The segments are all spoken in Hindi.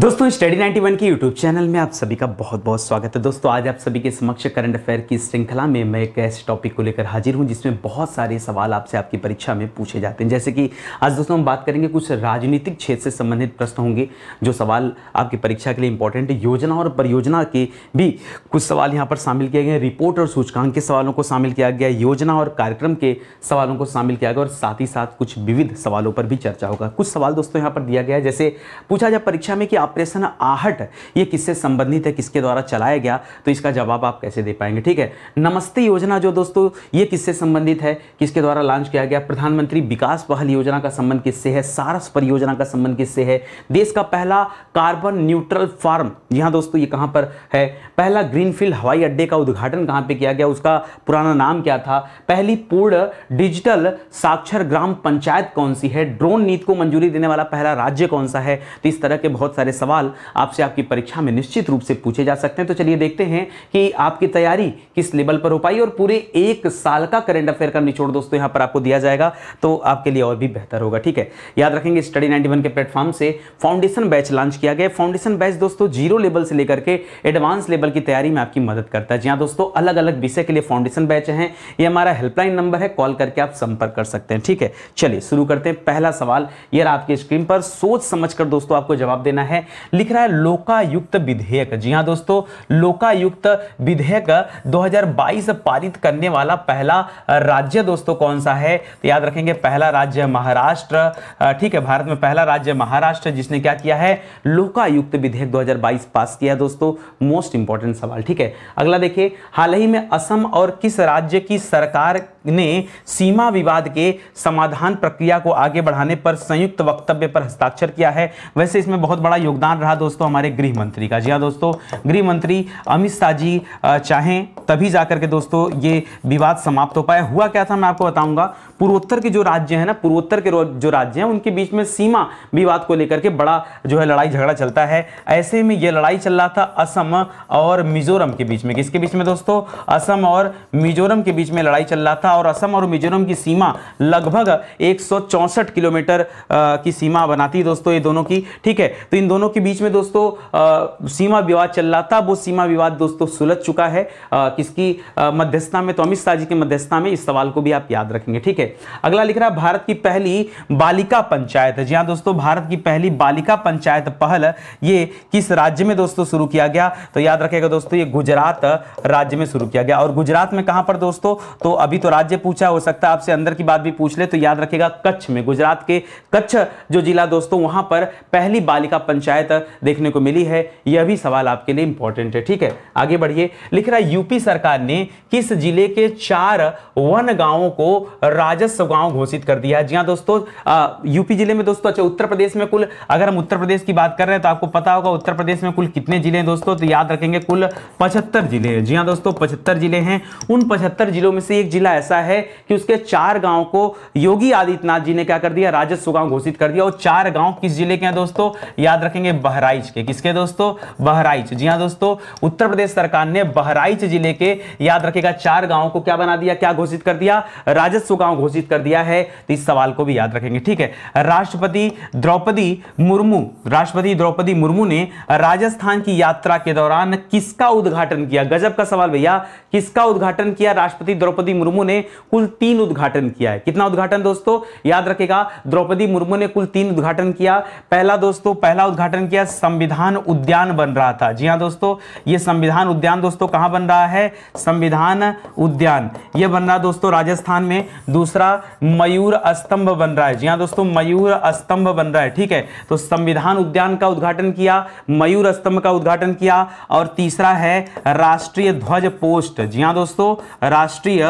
दोस्तों स्टडी 91 के यूट्यूब चैनल में आप सभी का बहुत बहुत स्वागत है दोस्तों आज आप सभी के समक्ष करंट अफेयर की श्रृंखला में मैं एक ऐसे टॉपिक को लेकर हाजिर हूं जिसमें बहुत सारे सवाल आपसे आपकी परीक्षा में पूछे जाते हैं जैसे कि आज दोस्तों हम बात करेंगे कुछ राजनीतिक क्षेत्र से संबंधित प्रश्न होंगे जो सवाल आपकी परीक्षा के लिए इंपॉर्टेंट है योजना और परियोजना के भी कुछ सवाल यहाँ पर शामिल किए गए रिपोर्ट और सूचकांक के सवालों को शामिल किया गया योजना और कार्यक्रम के सवालों को शामिल किया गया और साथ ही साथ कुछ विविध सवालों पर भी चर्चा होगा कुछ सवाल दोस्तों यहाँ पर दिया गया है जैसे पूछा जाए परीक्षा में कि ऑपरेशन आहट ये किससे संबंधित है किसके द्वारा चलाया गया तो इसका जवाब आप कैसे दे पाएंगे ठीक है नमस्ते योजना जो दोस्तों ये किससे संबंधित है किसके द्वारा लॉन्च किया गया प्रधानमंत्री विकास पहल योजना का संबंध किससे है सारस परियोजना का संबंध किससे है देश का पहला कार्बन न्यूट्रल फार्म जी हाँ दोस्तों ये कहाँ पर है पहला ग्रीनफील्ड हवाई अड्डे का उद्घाटन कहाँ पर किया गया उसका पुराना नाम क्या था पहली पूर्ण डिजिटल साक्षर ग्राम पंचायत कौन सी है ड्रोन नीति को मंजूरी देने वाला पहला राज्य कौन सा है तो इस तरह के बहुत सारे सवाल आपसे आपकी परीक्षा में निश्चित रूप से पूछे जा सकते हैं तो चलिए देखते हैं कि आपकी तैयारी किस लेवल पर हो पाई और पूरे एक साल का करेंट अफेयर का निचोड़ दोस्तों यहां पर आपको दिया जाएगा तो आपके लिए और भी बेहतर होगा ठीक है याद रखेंगे स्टडी नाइनटी के प्लेटफॉर्म से फाउंडेशन बैच लॉन्च किया गया फाउंडेशन बैच दोस्तों जीरो लेवल से लेकर के एडवांस लेवल की तैयारी में आपकी मदद करता है जी हाँ दोस्तों अलग अलग विषय के लिए फाउंडेशन बैच है ये हमारा हेल्पलाइन नंबर है कॉल करके आप संपर्क कर सकते हैं ठीक है चलिए शुरू करते हैं पहला सवाल यार आपके स्क्रीन पर सोच समझकर दोस्तों आपको जवाब देना है लिख रहा है लोकायुक्त विधेयक जी हाँ दोस्तों लोकायुक्त विधेयक 2022 पारित करने वाला पहला राज्य दोस्तों कौन सा है तो याद रखेंगे पहला राज्य महाराष्ट्र ठीक है भारत में पहला राज्य महाराष्ट्र जिसने क्या किया है लोकायुक्त विधेयक 2022 पास किया दोस्तों मोस्ट इंपॉर्टेंट सवाल ठीक है अगला देखिए हाल ही में असम और किस राज्य की सरकार ने सीमा विवाद के समाधान प्रक्रिया को आगे बढ़ाने पर संयुक्त वक्तव्य पर हस्ताक्षर किया है वैसे इसमें बहुत बड़ा योगदान रहा दोस्तों हमारे गृह मंत्री का जी हाँ दोस्तों गृह मंत्री अमित शाह जी चाहें तभी जाकर के दोस्तों ये विवाद समाप्त हो पाया हुआ क्या था मैं आपको बताऊंगा पूर्वोत्तर के जो राज्य है ना पूर्वोत्तर के जो राज्य हैं उनके बीच में सीमा विवाद को लेकर के बड़ा जो है लड़ाई झगड़ा चलता है ऐसे में यह लड़ाई चल रहा था असम और मिजोरम के बीच में किसके बीच में दोस्तों असम और मिजोरम के बीच में लड़ाई चल रहा था और असम और मिजोरम की सीमा लगभग एक किलोमीटर की सीमा बनाती है दोस्तों ये दोनों की ठीक है तो इन दोनों के बीच में दोस्तों सीमा विवाद चल रहा था वो सीमा विवाद दोस्तों सुलझ चुका है किसकी मध्यस्थता में तो अमित शाह जी की मध्यस्थता में इस सवाल को भी आप याद रखेंगे ठीक है अगला लिख रहा है भारत की पहली बालिका पंचायत जी हाँ दोस्तों भारत की पहली बालिका पंचायत पहल ये किस राज्य में दोस्तों शुरू किया गया तो याद रखेगा दोस्तों ये गुजरात राज्य में शुरू किया गया और गुजरात में कहां पर दोस्तों तो अभी तो राज्य पूछा हो सकता है आपसे अंदर की बात भी पूछ ले तो याद रखेगा कच्छ में गुजरात के कच्छ जो जिला दोस्तों वहां पर पहली बालिका पंचायत देखने को मिली है यह भी सवाल आपके लिए इंपॉर्टेंट है ठीक है आगे बढ़िए लिख रहा है यूपी सरकार ने किस जिले के चार वन गांवों को राजस्व गांव घोषित कर दिया जी हाँ दोस्तों यूपी जिले में दोस्तों अच्छा उत्तर प्रदेश में कुल अगर हम उत्तर प्रदेश की बात कर रहे हैं तो आपको पता होगा उत्तर प्रदेश में कुल कितने जिले हैं दोस्तों तो याद रखेंगे कुल पचहत्तर जिले हैं जी हाँ दोस्तों पचहत्तर जिले हैं उन पचहत्तर जिलों में से एक जिला ऐसा ऐसा है कि उसके चार गांव को योगी आदित्यनाथ जी ने क्या कर दिया राजस्व गांव घोषित कर दिया और चार गांव किस जिले के हैं दोस्तों याद रखेंगे बहराइच के किसके दोस्तों बहराइच जी हाँ दोस्तों उत्तर प्रदेश सरकार ने बहराइच जिले के याद रखेगा चार गांव को क्या बना दिया क्या घोषित कर दिया राजस्व गांव घोषित कर दिया है तो इस सवाल को भी याद रखेंगे ठीक है राष्ट्रपति द्रौपदी मुर्मू राष्ट्रपति द्रौपदी मुर्मू ने राजस्थान की यात्रा के दौरान किसका उद्घाटन किया गजब का सवाल भैया किसका उद्घाटन किया राष्ट्रपति द्रौपदी मुर्मू ने ने कुल तीन उद्घाटन किया है कितना उद्घाटन दोस्तों याद रखेगा द्रौपदी मुर्मू ने कुल तीन उद्घाटन किया पहला दोस्तों पहला उद्घाटन किया संविधान उद्यान बन रहा था जी हाँ दोस्तों ये संविधान उद्यान दोस्तों कहां बन रहा है संविधान उद्यान ये बन रहा दोस्तों राजस्थान में दूसरा मयूर स्तंभ बन रहा है जी हाँ दोस्तों मयूर स्तंभ बन रहा है ठीक है तो संविधान उद्यान का उद्घाटन किया मयूर स्तंभ का उद्घाटन किया और तीसरा है राष्ट्रीय ध्वज पोस्ट जी हाँ दोस्तों राष्ट्रीय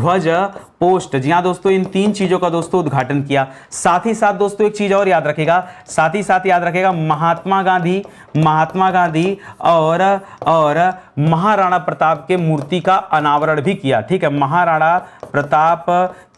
ध्वज Hoca पोस्ट जी हाँ दोस्तों इन तीन चीजों का दोस्तों उद्घाटन किया साथ ही साथ दोस्तों एक चीज और याद रखेगा साथ ही साथ याद रखेगा महात्मा गांधी महात्मा गांधी और और महाराणा प्रताप के मूर्ति का अनावरण भी किया ठीक है महाराणा प्रताप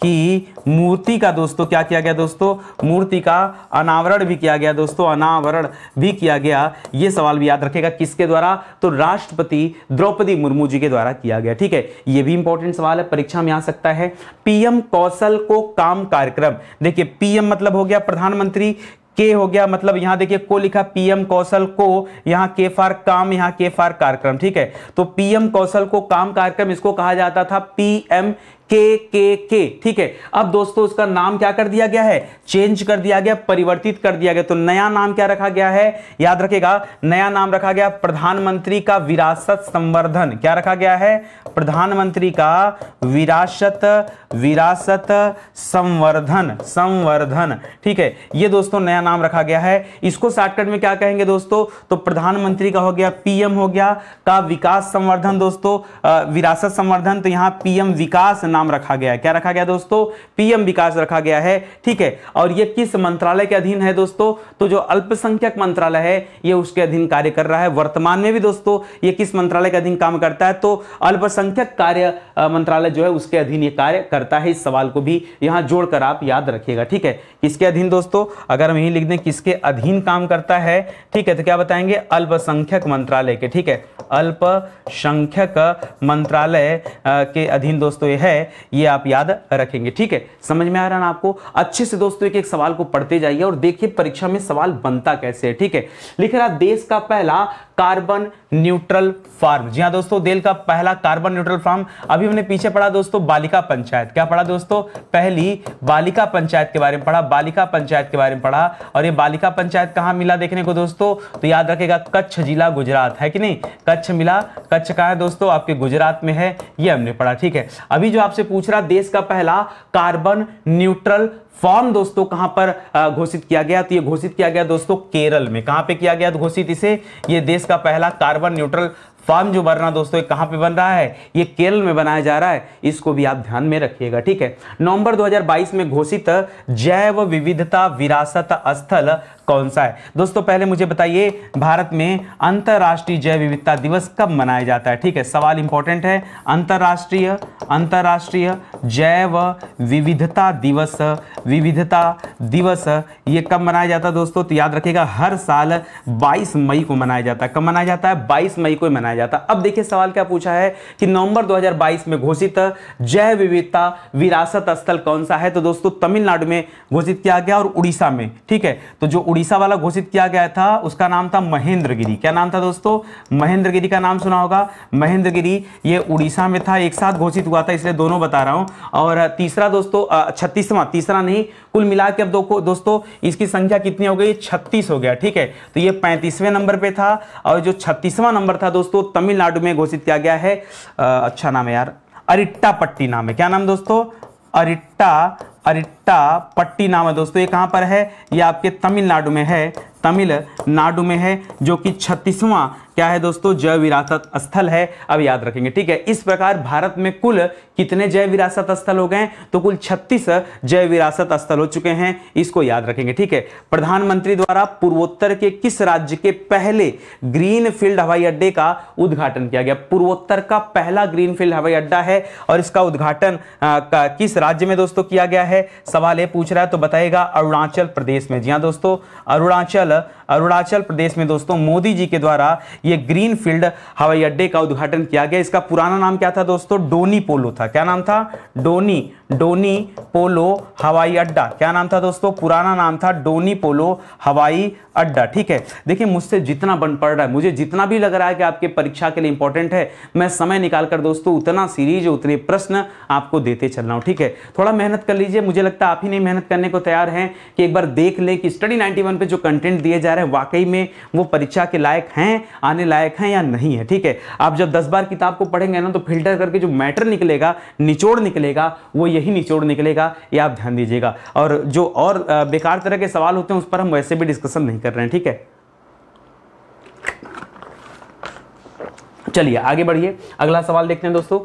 की मूर्ति का दोस्तों क्या किया गया दोस्तों मूर्ति का अनावरण भी किया गया दोस्तों अनावरण भी किया गया यह सवाल भी याद रखेगा किसके द्वारा तो राष्ट्रपति द्रौपदी मुर्मू जी के द्वारा किया गया ठीक है यह भी इंपॉर्टेंट सवाल है परीक्षा में आ सकता है पीएम कौशल को काम कार्यक्रम देखिए पीएम मतलब हो गया प्रधानमंत्री के हो गया मतलब यहां देखिए को लिखा पीएम कौशल को यहां के फार काम यहां के फार कार्यक्रम ठीक है तो पीएम कौशल को काम कार्यक्रम इसको कहा जाता था पीएम के के के ठीक है अब दोस्तों उसका नाम क्या कर दिया गया है चेंज कर दिया गया परिवर्तित कर दिया गया तो नया नाम क्या रखा गया है याद रखेगा नया नाम रखा गया प्रधानमंत्री का विरासत संवर्धन क्या रखा गया है प्रधानमंत्री का विरासत विरासत संवर्धन संवर्धन ठीक है ये दोस्तों नया नाम रखा गया है इसको शॉर्टकट में क्या कहेंगे दोस्तों तो प्रधानमंत्री का हो गया पीएम हो गया का विकास संवर्धन दोस्तों विरासत संवर्धन तो यहां पीएम विकास नाम नाम रखा गया है क्या रखा गया दोस्तों पीएम विकास रखा गया है ठीक है और ये किस मंत्रालय के अधीन है दोस्तों तो जो अल्पसंख्यक मंत्रालय है ये उसके अधीन कार्य कर रहा है वर्तमान में भी दोस्तों ये किस मंत्रालय के अधीन काम करता है तो अल्पसंख्यक कार्य मंत्रालय जो है उसके अधीन ये कार्य करता है इस सवाल को भी यहां जोड़कर आप याद रखिएगा ठीक है किसके अधीन दोस्तों अगर हम यही लिख दें किसके अधीन काम करता है ठीक है तो क्या बताएंगे अल्पसंख्यक मंत्रालय के ठीक है अल्पसंख्यक मंत्रालय के अधीन दोस्तों ये है है ये आप याद रखेंगे ठीक है समझ में आ रहा है आपको अच्छे से दोस्तों एक एक सवाल को पढ़ते जाइए और देखिए परीक्षा में सवाल बनता कैसे है ठीक है लिख रहा देश का पहला कार्बन न्यूट्रल फार्म जी हाँ दोस्तों दिल का पहला कार्बन न्यूट्रल फार्म अभी हमने पीछे पढ़ा दोस्तों बालिका पंचायत क्या पढ़ा दोस्तों पहली बालिका पंचायत के बारे में पढ़ा बालिका पंचायत के बारे में पढ़ा और ये बालिका पंचायत कहाँ मिला देखने को दोस्तों तो याद रखेगा कच्छ जिला गुजरात है कि नहीं कच्छ मिला कच्छ कहाँ है दोस्तों आपके गुजरात में है ये हमने पढ़ा ठीक है अभी जो आपसे पूछ रहा देश का पहला कार्बन न्यूट्रल फॉर्म दोस्तों कहां पर घोषित किया गया तो ये घोषित किया गया दोस्तों केरल में कहां पे किया गया तो घोषित इसे ये देश का पहला कार्बन न्यूट्रल फॉर्म जो बन रहा दोस्तों कहां पे बन रहा है ये केरल में बनाया जा रहा है इसको भी आप ध्यान में रखिएगा ठीक है नवंबर 2022 में घोषित जैव विविधता विरासत स्थल कौन सा है दोस्तों पहले मुझे बताइए भारत में अंतर्राष्ट्रीय जैव विविधता दिवस कब मनाया जाता है ठीक है सवाल इंपॉर्टेंट है अंतर्राष्ट्रीय अंतर्राष्ट्रीय जैव विविधता दिवस विविधता दिवस ये कब मनाया जाता है दोस्तों तो याद रखिएगा हर साल 22 मई को मनाया जाता है कब मनाया जाता है 22 मई को मनाया जाता है अब देखिए सवाल क्या पूछा है कि नवंबर 2022 में घोषित जैव विविधता विरासत स्थल कौन सा है तो दोस्तों तमिलनाडु में घोषित किया गया और उड़ीसा में ठीक है तो जो उड़ीसा वाला घोषित किया गया था उसका नाम था महेंद्रगिरी क्या नाम था दोस्तों महेंद्रगिरी का नाम सुना होगा महेंद्रगिरी ये उड़ीसा में था एक साथ घोषित हुआ था इसलिए दोनों बता रहा हूँ और तीसरा दोस्तों छत्तीसवां तीसरा नहीं कुल मिला के अब दो, दोस्तों इसकी संख्या कितनी हो गई छत्तीस हो गया ठीक है तो ये पैंतीसवें नंबर पर था और जो छत्तीसवां नंबर था दोस्तों तमिलनाडु में घोषित किया गया है अच्छा नाम है यार अरिट्टा पट्टी नाम है क्या नाम दोस्तों अरिट्टा अरिट्टा पट्टी नाम है दोस्तों ये कहाँ पर है ये आपके तमिलनाडु में है तमिलनाडु में है जो कि छत्तीसवां क्या है दोस्तों जैव विरासत स्थल है अब याद रखेंगे ठीक है इस प्रकार भारत में कुल कितने जैव विरासत स्थल हो गए तो कुल 36 जैव विरासत स्थल हो चुके हैं इसको याद रखेंगे ठीक है प्रधानमंत्री द्वारा पूर्वोत्तर के किस राज्य के पहले ग्रीन फील्ड हवाई अड्डे का उद्घाटन किया गया पूर्वोत्तर का पहला ग्रीन फील्ड हवाई अड्डा है और इसका उद्घाटन किस राज्य में दोस्तों किया गया है सवाल ये पूछ रहा है तो बताइएगा अरुणाचल प्रदेश में जी हाँ दोस्तों अरुणाचल अरुणाचल प्रदेश में दोस्तों मोदी जी के द्वारा ये ग्रीन फील्ड हवाई अड्डे का उद्घाटन किया गया इसका पुराना नाम क्या था दोस्तों डोनी पोलो था क्या नाम था डोनी डोनी पोलो हवाई अड्डा क्या नाम था दोस्तों पुराना नाम था डोनी पोलो हवाई अड्डा ठीक है देखिए मुझसे जितना बन पड़ रहा है मुझे जितना भी लग रहा है कि आपके परीक्षा के लिए इंपॉर्टेंट है मैं समय निकालकर दोस्तों उतना सीरीज उतने प्रश्न आपको देते चल रहा हूँ ठीक है थोड़ा मेहनत कर लीजिए मुझे लगता है आप ही नहीं मेहनत करने को तैयार है कि एक बार देख लें कि स्टडी नाइनटी पे जो कंटेंट दिए जा रहे हैं हैं वाकई में वो परीक्षा के लायक हैं आने लायक हैं या नहीं है ठीक है आप जब दस बार किताब को पढ़ेंगे ना तो फिल्टर करके जो मैटर निकलेगा निचोड़ निकलेगा वो यही निचोड़ निकलेगा ये आप ध्यान दीजिएगा और जो और बेकार तरह के सवाल होते हैं उस पर हम वैसे भी डिस्कशन नहीं कर रहे हैं ठीक है चलिए आगे बढ़िए अगला सवाल देखते हैं दोस्तों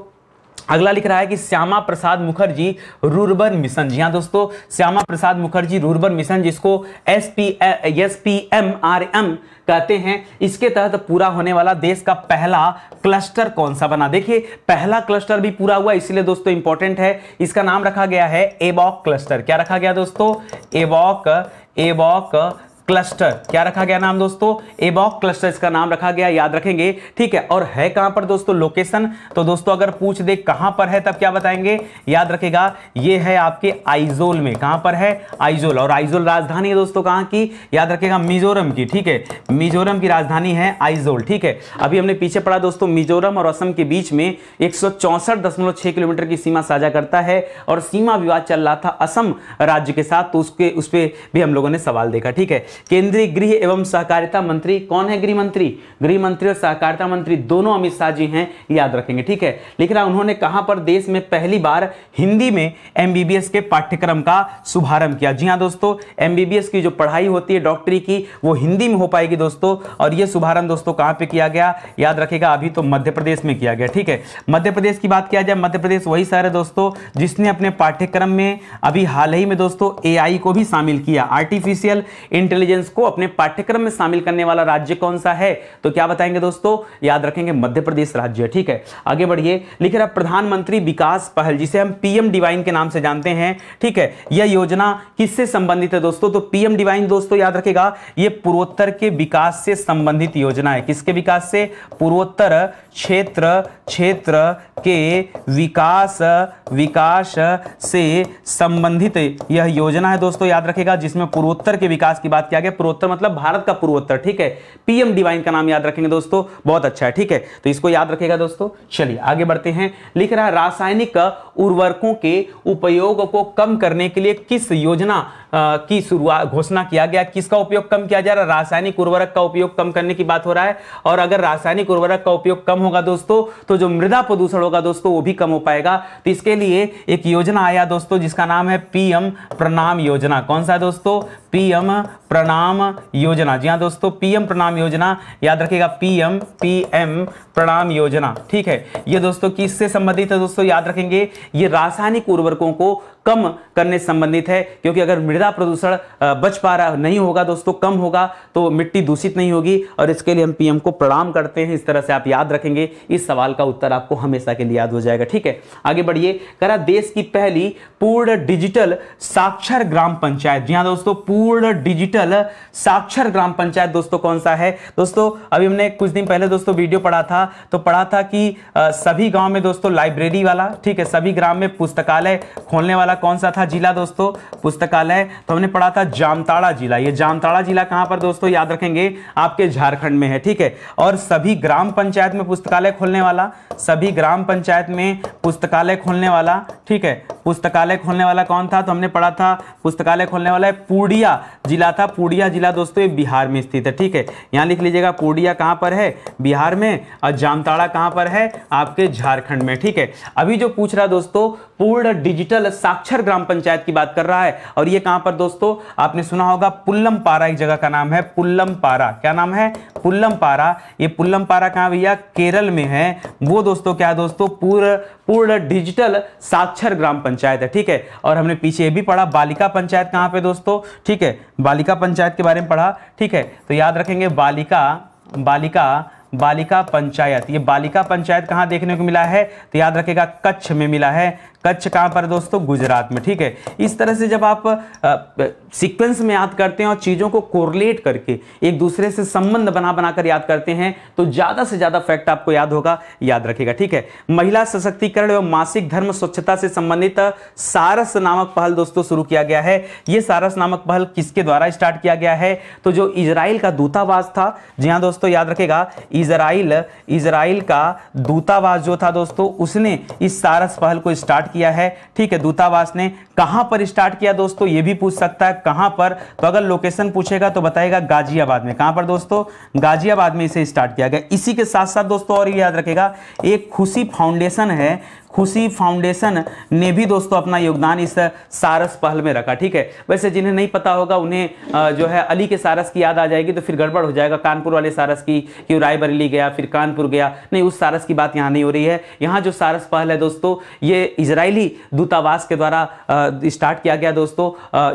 अगला लिख रहा है कि श्यामा प्रसाद मुखर्जी रूरबन मिशन जी हाँ दोस्तों श्यामा प्रसाद मुखर्जी रूरबन मिशन जिसको S P S P M R M कहते हैं इसके तहत पूरा होने वाला देश का पहला क्लस्टर कौन सा बना देखिए पहला क्लस्टर भी पूरा हुआ इसलिए दोस्तों इंपॉर्टेंट है इसका नाम रखा गया है एबॉक क्लस्टर क्या रखा गया दोस्तों एबॉक एबॉक क्लस्टर क्या रखा गया नाम दोस्तों एबॉक क्लस्टर इसका नाम रखा गया याद रखेंगे ठीक है और है कहां पर दोस्तों लोकेशन तो दोस्तों अगर पूछ दे कहां पर है तब क्या बताएंगे याद रखेगा ये है आपके आइजोल में कहां पर है आइजोल और आइजोल राजधानी है दोस्तों कहां की याद रखेगा मिजोरम की ठीक है मिजोरम की राजधानी है आइजोल ठीक है अभी हमने पीछे पढ़ा दोस्तों मिजोरम और असम के बीच में एक किलोमीटर की सीमा साझा करता है और सीमा विवाद चल रहा था असम राज्य के साथ तो उसके उस पर भी हम लोगों ने सवाल देखा ठीक है केंद्रीय गृह एवं सहकारिता मंत्री कौन है गृह मंत्री गृह मंत्री और सहकारिता मंत्री दोनों अमित शाह जी हैं याद रखेंगे ठीक है लिख रहा उन्होंने कहां पर देश में पहली बार हिंदी में एम के पाठ्यक्रम का शुभारंभ किया जी हाँ दोस्तों एम की जो पढ़ाई होती है डॉक्टरी की वो हिंदी में हो पाएगी दोस्तों और यह शुभारंभ दोस्तों कहाँ पर किया गया याद रखेगा अभी तो मध्य प्रदेश में किया गया ठीक है मध्य प्रदेश की बात किया जाए मध्य प्रदेश वही शहर है दोस्तों जिसने अपने पाठ्यक्रम में अभी हाल ही में दोस्तों ए को भी शामिल किया आर्टिफिशियल इंटेलिजेंस इंटेलिजेंस को अपने पाठ्यक्रम में शामिल करने वाला राज्य कौन सा है तो क्या बताएंगे दोस्तों याद रखेंगे मध्य प्रदेश राज्य ठीक है आगे बढ़िए लिख रहा प्रधानमंत्री विकास पहल जिसे हम पीएम डिवाइन के नाम से जानते हैं ठीक है यह योजना किससे संबंधित है दोस्तों तो पीएम डिवाइन दोस्तों याद रखेगा यह पूर्वोत्तर के विकास से संबंधित योजना है किसके विकास से पूर्वोत्तर क्षेत्र क्षेत्र के विकास विकास से संबंधित यह योजना है दोस्तों याद रखेगा जिसमें पूर्वोत्तर के विकास की बात किया क्या क्या पूर्वोत्तर मतलब भारत का पूर्वोत्तर ठीक है पीएम डिवाइन का नाम याद रखेंगे दोस्तों बहुत अच्छा है ठीक है तो इसको याद रखेगा दोस्तों चलिए आगे बढ़ते हैं लिख रहा है रासायनिक उर्वरकों के उपयोग को कम करने के लिए किस योजना की शुरुआत घोषणा किया गया किसका उपयोग कम किया जा रहा है रासायनिक उर्वरक का उपयोग कम करने की बात हो रहा है और अगर रासायनिक उर्वरक का उपयोग कम होगा दोस्तों तो जो मृदा प्रदूषण होगा दोस्तों वो भी कम हो पाएगा तो इसके लिए एक योजना आया दोस्तों जिसका नाम है पीएम प्रणाम योजना कौन सा दोस्तों पीएम प्रणाम प्रणाम योजना जी हाँ दोस्तों पीएम प्रणाम योजना याद रखिएगा पीएम पीएम प्रणाम योजना ठीक है ये दोस्तों किससे संबंधित है दोस्तों याद रखेंगे ये रासायनिक उर्वरकों को कम करने संबंधित है क्योंकि अगर मृदा प्रदूषण बच पा रहा नहीं होगा दोस्तों कम होगा तो मिट्टी दूषित नहीं होगी और इसके लिए हम पीएम को प्रणाम करते हैं इस तरह से आप याद रखेंगे इस सवाल का उत्तर आपको हमेशा के लिए याद हो जाएगा ठीक है आगे बढ़िए करा देश की पहली पूर्ण डिजिटल साक्षर ग्राम पंचायत जी हाँ दोस्तों पूर्ण डिजिटल साक्षर ग्राम पंचायत दोस्तों कौन सा है दोस्तों अभी हमने कुछ दिन पहले दोस्तों वीडियो पढ़ा था तो पढ़ा था कि सभी गांव में दोस्तों लाइब्रेरी वाला ठीक है सभी ग्राम में पुस्तकालय खोलने वाला जिला कौन सा था जिला दोस्तों पुस्तकालय तो हमने पढ़ा था जामताड़ा जिला ये जामताड़ा जिला कहां पर दोस्तों याद रखेंगे आपके झारखंड में है ठीक है और सभी ग्राम पंचायत में पुस्तकालय खोलने वाला सभी ग्राम पंचायत में पुस्तकालय खोलने वाला ठीक है पुस्तकालय खोलने वाला कौन था तो हमने पढ़ा था पुस्तकालय खोलने वाला है पूर्णिया जिला था पूर्णिया जिला दोस्तों ये बिहार में स्थित है ठीक है यहाँ लिख लीजिएगा पूर्णिया कहाँ पर है बिहार में और जामताड़ा कहाँ पर है आपके झारखंड में ठीक है अभी जो पूछ रहा दोस्तों पूर्ण डिजिटल साक्षर अक्षर ग्राम पंचायत की बात कर रहा है और ये कहां पर दोस्तों आपने सुना होगा पुल्लम पारा एक जगह का नाम है पुल्लम पारा क्या नाम है पुल्लम पारा ये पुल्लम पारा कहां भैया केरल में है वो दोस्तों क्या दोस्तों पूर्ण पूर्ण डिजिटल साक्षर ग्राम पंचायत है ठीक है और हमने पीछे ये भी पढ़ा बालिका पंचायत कहां पे दोस्तों ठीक है बालिका पंचायत के बारे में पढ़ा ठीक है तो याद रखेंगे बालिका बालिका बालिका पंचायत ये बालिका पंचायत कहां देखने को मिला है तो याद रखेगा कच्छ में मिला है कच्छ कहां पर दोस्तों गुजरात में ठीक है इस तरह से जब आप सीक्वेंस में याद करते हैं और चीज़ों को कोरलेट करके एक दूसरे से संबंध बना बनाकर याद करते हैं तो ज़्यादा से ज़्यादा फैक्ट आपको याद होगा याद रखेगा ठीक है महिला सशक्तिकरण एवं मासिक धर्म स्वच्छता से संबंधित सारस नामक पहल दोस्तों शुरू किया गया है यह सारस नामक पहल किसके द्वारा स्टार्ट किया गया है तो जो इसराइल का दूतावास था जी हाँ दोस्तों याद रखेगा इसराइल इसराइल का दूतावास जो था दोस्तों उसने इस सारस पहल को स्टार्ट किया है ठीक है दूतावास ने कहां पर स्टार्ट किया दोस्तों ये भी पूछ सकता है कहां पर तो अगर लोकेशन पूछेगा तो बताएगा गाजियाबाद में कहां पर दोस्तों गाजियाबाद में इसे स्टार्ट किया गया इसी के साथ साथ दोस्तों और याद रखेगा एक खुशी फाउंडेशन है खुशी फाउंडेशन ने भी दोस्तों अपना योगदान इस सारस पहल में रखा ठीक है वैसे जिन्हें नहीं पता होगा उन्हें जो है अली के सारस की याद आ जाएगी तो फिर गड़बड़ हो जाएगा कानपुर वाले सारस की कि रायबरेली गया फिर कानपुर गया नहीं उस सारस की बात यहाँ नहीं हो रही है यहाँ जो सारस पहल है दोस्तों ये इजरायली दूतावास के द्वारा स्टार्ट किया गया दोस्तों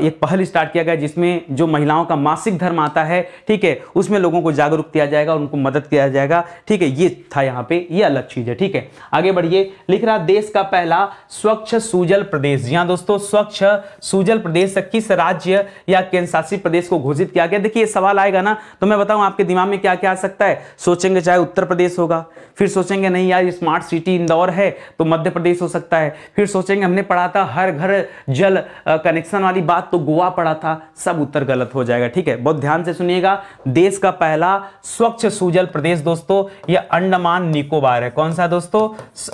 एक पहल स्टार्ट किया गया जिसमें जो महिलाओं का मासिक धर्म आता है ठीक है उसमें लोगों को जागरूक किया जाएगा उनको मदद किया जाएगा ठीक है ये था यहाँ पे ये अलग चीज़ है ठीक है आगे बढ़िए लिख रहा देश का पहला स्वच्छ सुजल प्रदेश जी हाँ दोस्तों स्वच्छ सुजल प्रदेश किस राज्य या केंद्रशासित प्रदेश को घोषित किया गया देखिए सवाल आएगा ना तो मैं बताऊं आपके दिमाग में क्या क्या आ सकता है सोचेंगे चाहे उत्तर प्रदेश होगा फिर सोचेंगे नहीं यार स्मार्ट सिटी इंदौर है तो मध्य प्रदेश हो सकता है फिर सोचेंगे हमने पढ़ा था हर घर जल कनेक्शन वाली बात तो गोवा पढ़ा था सब उत्तर गलत हो जाएगा ठीक है बहुत ध्यान से सुनिएगा देश का पहला स्वच्छ सुजल प्रदेश दोस्तों यह अंडमान निकोबार है कौन सा दोस्तों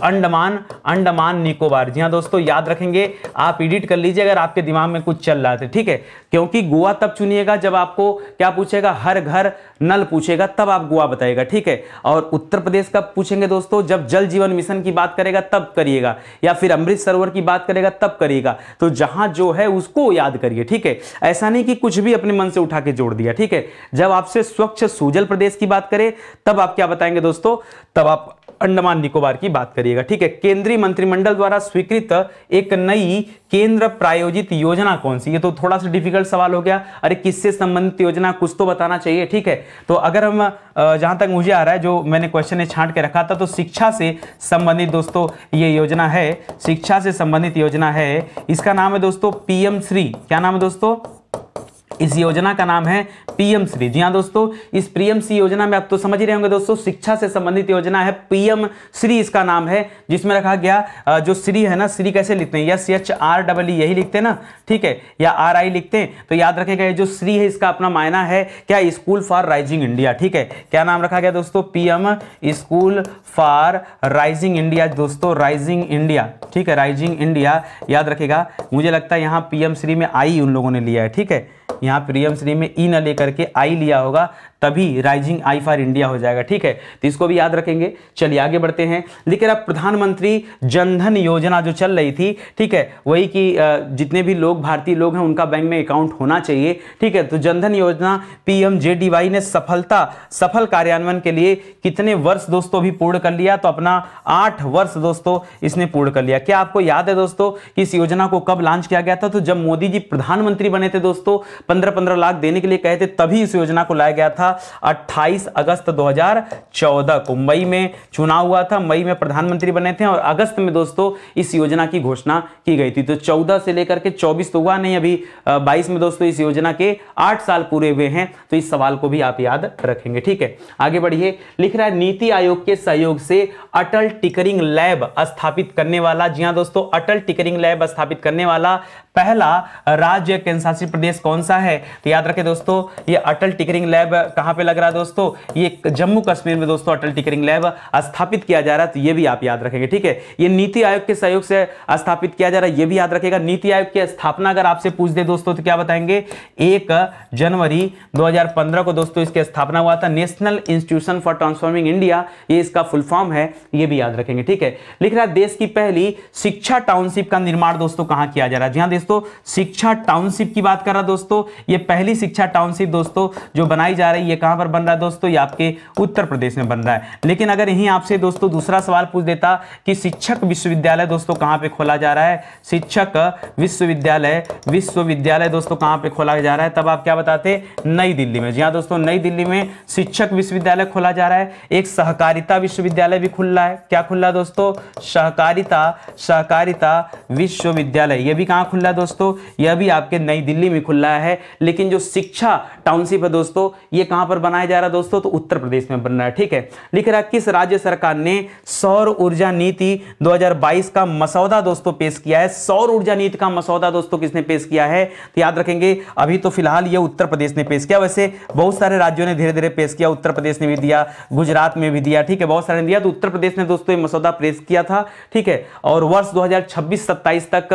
अंडमान अंडमान निकोबार जी हाँ दोस्तों याद रखेंगे आप एडिट कर लीजिए अगर आपके दिमाग में कुछ चल रहा है ठीक है क्योंकि गोवा तब चुनिएगा जब आपको क्या पूछेगा हर घर नल पूछेगा तब आप गोवा बताइएगा ठीक है और उत्तर प्रदेश का पूछेंगे दोस्तों जब जल जीवन मिशन की बात करेगा तब करिएगा या फिर अमृत सरोवर की बात करेगा तब करिएगा तो जहां जो है उसको याद करिए ठीक है ऐसा नहीं कि कुछ भी अपने मन से उठा के जोड़ दिया ठीक है जब आपसे स्वच्छ सूजल प्रदेश की बात करें तब आप क्या बताएंगे दोस्तों तब आप अंडमान निकोबार की बात करिएगा ठीक है केंद्रीय मंत्रिमंडल द्वारा स्वीकृत एक नई केंद्र प्रायोजित योजना कौन सी ये तो थोड़ा सा डिफिकल्ट सवाल हो गया अरे किससे संबंधित योजना कुछ तो बताना चाहिए ठीक है तो अगर हम जहां तक मुझे आ रहा है जो मैंने क्वेश्चन छांट के रखा था तो शिक्षा से संबंधित दोस्तों ये योजना है शिक्षा से संबंधित योजना है इसका नाम है दोस्तों पीएम श्री क्या नाम है दोस्तों इस योजना का नाम है पीएम श्री जी हाँ दोस्तों इस पीएम श्री योजना में आप तो समझ ही रहे होंगे दोस्तों शिक्षा से संबंधित योजना है पीएम श्री इसका नाम है जिसमें रखा गया जो श्री है ना श्री कैसे लिखते हैं एस एच आर डबल यही लिखते हैं ना ठीक है या आर आई लिखते हैं तो याद रखेगा ये जो श्री है इसका अपना मायना है क्या स्कूल फॉर राइजिंग इंडिया ठीक है क्या नाम रखा गया दोस्तों PM school for rising India दोस्तों राइजिंग इंडिया ठीक है राइजिंग इंडिया याद रखेगा मुझे लगता है यहाँ पीएम श्री में आई उन लोगों ने लिया है ठीक है यहाँ प्रियम श्री में ई न लेकर के आई लिया होगा तभी राइजिंग आई फॉर इंडिया हो जाएगा ठीक है तो इसको भी याद रखेंगे चलिए आगे बढ़ते हैं लेकिन अब प्रधानमंत्री जनधन योजना जो चल रही थी ठीक है वही कि जितने भी लोग भारतीय लोग हैं उनका बैंक में अकाउंट होना चाहिए ठीक है तो जनधन योजना पीएम ने सफलता सफल कार्यान्वयन के लिए कितने वर्ष दोस्तों भी पूर्ण कर लिया तो अपना आठ वर्ष दोस्तों इसने पूर्ण कर लिया क्या आपको याद है दोस्तों कि इस योजना को कब लॉन्च किया गया था तो जब मोदी जी प्रधानमंत्री बने थे दोस्तों पंद्रह पंद्रह लाख देने के लिए कहे थे तभी इस योजना को लाया गया था था 28 अगस्त 2014 को मई में चुनाव हुआ था मई में प्रधानमंत्री बने थे और अगस्त में दोस्तों इस योजना की घोषणा की गई थी तो 14 से लेकर के 24 तो हुआ नहीं अभी 22 में दोस्तों इस योजना के आठ साल पूरे हुए हैं तो इस सवाल को भी आप याद रखेंगे ठीक है आगे बढ़िए लिख रहा है नीति आयोग के सहयोग से अटल टिकरिंग लैब स्थापित करने वाला जी हाँ दोस्तों अटल टिकरिंग लैब स्थापित करने वाला पहला राज्य केंद्र शासित प्रदेश कौन सा है तो याद रखें दोस्तों ये अटल टिकरिंग लैब कहां पे लग रहा है दोस्तों ये जम्मू कश्मीर में दोस्तों अटल टिकरिंग लैब स्थापित किया जा रहा है तो ये भी आप याद रखेंगे ठीक है ये नीति आयोग के सहयोग से स्थापित किया जा रहा है ये भी याद रखेगा नीति आयोग की स्थापना अगर आपसे पूछ दे दोस्तों तो क्या बताएंगे एक जनवरी दो को दोस्तों इसकी स्थापना हुआ था national institution for transforming India ये इसका फुल फॉर्म है ये भी याद रखेंगे ठीक है लिख रहा है देश की पहली शिक्षा टाउनशिप का निर्माण दोस्तों कहां किया जा रहा है जी हाँ दोस्तों शिक्षा टाउनशिप की बात कर रहा दोस्तों ये पहली शिक्षा टाउनशिप दोस्तों जो बनाई जा रही है ये कहां पर बन रहा है दोस्तों ये आपके उत्तर प्रदेश में बन रहा है लेकिन अगर यहीं आपसे दोस्तों दूसरा सवाल पूछ देता कि शिक्षक विश्वविद्यालय दोस्तों कहां पे खोला जा रहा है शिक्षक विश्वविद्यालय विश्वविद्यालय दोस्तों कहां पे खोला जा रहा है तब आप क्या बताते नई दिल्ली में जी हाँ दोस्तों नई दिल्ली में शिक्षक विश्वविद्यालय खोला जा रहा है एक सहकारिता विश्वविद्यालय भी खुल रहा है क्या खुल रहा है दोस्तों सहकारिता सहकारिता विश्वविद्यालय यह भी कहां खुल रहा है दोस्तों यह भी आपके नई दिल्ली में खुल रहा है लेकिन जो शिक्षा टाउनशिप है दोस्तों ये कहाँ कहां पर बनाया जा रहा है दोस्तों तो उत्तर प्रदेश में बन रहा है ठीक है लिख रहा किस राज्य सरकार ने सौर ऊर्जा नीति 2022 का मसौदा दोस्तों पेश किया है सौर ऊर्जा नीति का मसौदा दोस्तों किसने पेश किया है तो याद रखेंगे अभी तो फिलहाल यह उत्तर प्रदेश ने पेश किया वैसे बहुत सारे राज्यों ने धीरे धीरे पेश किया उत्तर प्रदेश ने भी दिया गुजरात में भी दिया ठीक है बहुत सारे ने दिया तो उत्तर प्रदेश ने दोस्तों मसौदा पेश किया था ठीक है और वर्ष दो हजार तक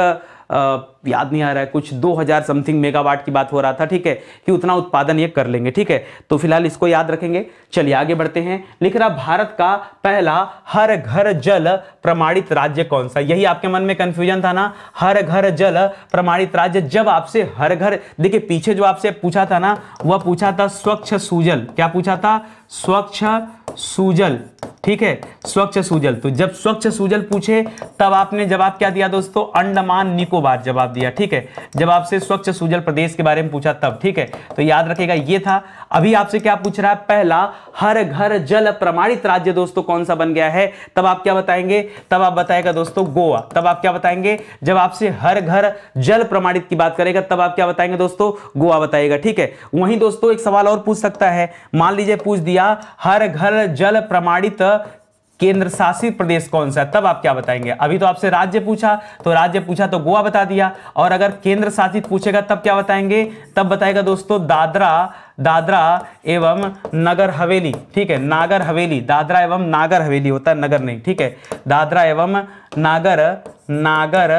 याद नहीं आ रहा है कुछ 2000 समथिंग मेगावाट की बात हो रहा था ठीक है कि उतना उत्पादन ये कर लेंगे ठीक है तो फिलहाल इसको याद रखेंगे चलिए आगे बढ़ते हैं लिख रहा भारत का पहला हर घर जल प्रमाणित राज्य कौन सा यही आपके मन में कंफ्यूजन था ना हर घर जल प्रमाणित राज्य जब आपसे हर घर देखिए पीछे जो आपसे पूछा था ना वह पूछा था स्वच्छ सूजल क्या पूछा था स्वच्छ सूजल ठीक है स्वच्छ सूजल तो जब स्वच्छ सूजल पूछे तब आपने जवाब क्या दिया दोस्तों अंडमान निकोबार जवाब दिया ठीक है जब आपसे स्वच्छ सूजल प्रदेश के बारे में पूछा तब ठीक है तो याद रखेगा ये था अभी आपसे क्या पूछ रहा है पहला हर घर जल प्रमाणित राज्य दोस्तों कौन सा बन गया है तब आप क्या बताएंगे तब आप बताएगा दोस्तों गोवा तब आप क्या बताएंगे जब आपसे हर घर जल प्रमाणित की बात करेगा तब आप क्या बताएंगे दोस्तों गोवा बताएगा ठीक है वहीं दोस्तों एक सवाल और पूछ सकता है मान लीजिए पूछ दिया हर घर जल प्रमाणित शासित केंद्र शासित प्रदेश कौन सा तब आप क्या बताएंगे अभी तो आपसे राज्य पूछा तो राज्य पूछा तो गोवा बता दिया और अगर केंद्र शासित पूछेगा तब क्या बताएंगे तब बताएगा दोस्तों दादरा दादरा एवं नगर हवेली ठीक है नागर हवेली दादरा एवं नागर हवेली होता है नगर नहीं ठीक है दादरा एवं नागर नागर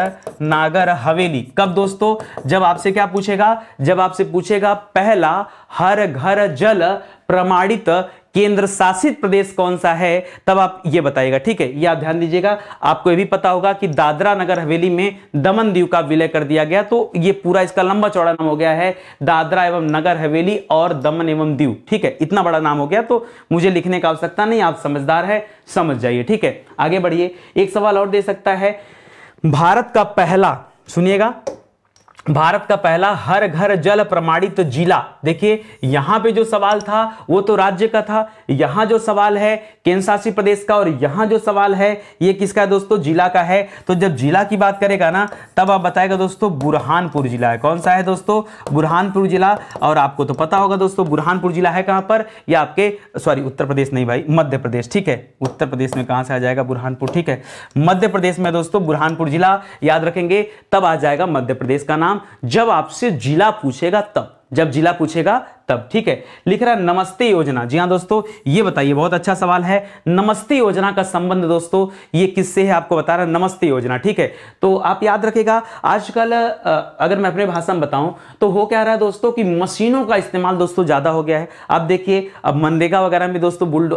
नागर हवेली कब दोस्तों जब आपसे क्या पूछेगा जब आपसे पूछेगा पहला हर घर जल प्रमाणित केंद्र शासित प्रदेश कौन सा है तब आप ये बताइएगा ठीक है यह आप ध्यान दीजिएगा आपको यह भी पता होगा कि दादरा नगर हवेली में दमन दीव का विलय कर दिया गया तो ये पूरा इसका लंबा चौड़ा नाम हो गया है दादरा एवं नगर हवेली और दमन एवं दीव ठीक है इतना बड़ा नाम हो गया तो मुझे लिखने का आवश्यकता नहीं आप समझदार है समझ जाइए ठीक है आगे बढ़िए एक सवाल और दे सकता है भारत का पहला सुनिएगा भारत का पहला हर घर जल प्रमाणित जिला देखिए यहां पे जो सवाल था वो तो राज्य का था यहां जो सवाल है केंद्र शासित प्रदेश का और यहां जो सवाल है ये किसका है दोस्तों जिला का है तो जब जिला की बात करेगा ना तब आप बताएगा दोस्तों बुरहानपुर जिला है कौन सा है दोस्तों बुरहानपुर जिला और आपको तो पता होगा दोस्तों बुरहानपुर जिला है कहां पर या आपके सॉरी उत्तर प्रदेश नहीं भाई मध्य प्रदेश ठीक है उत्तर प्रदेश में कहां से आ जाएगा बुरहानपुर ठीक है मध्य प्रदेश में दोस्तों बुरहानपुर जिला याद रखेंगे तब आ जाएगा मध्य प्रदेश का नाम नाम जब आपसे जिला पूछेगा तब जब जिला पूछेगा तब ठीक है लिख रहा है नमस्ते योजना जी हाँ दोस्तों ये बताइए बहुत अच्छा सवाल है नमस्ते योजना का संबंध दोस्तों ये किससे है आपको बता रहा है नमस्ते योजना ठीक है तो आप याद रखेगा आजकल अगर मैं अपने भाषा में बताऊं तो हो क्या रहा है दोस्तों कि मशीनों का इस्तेमाल दोस्तों ज़्यादा हो गया है आप देखिए अब मनरेगा वगैरह में दोस्तों बुल्ड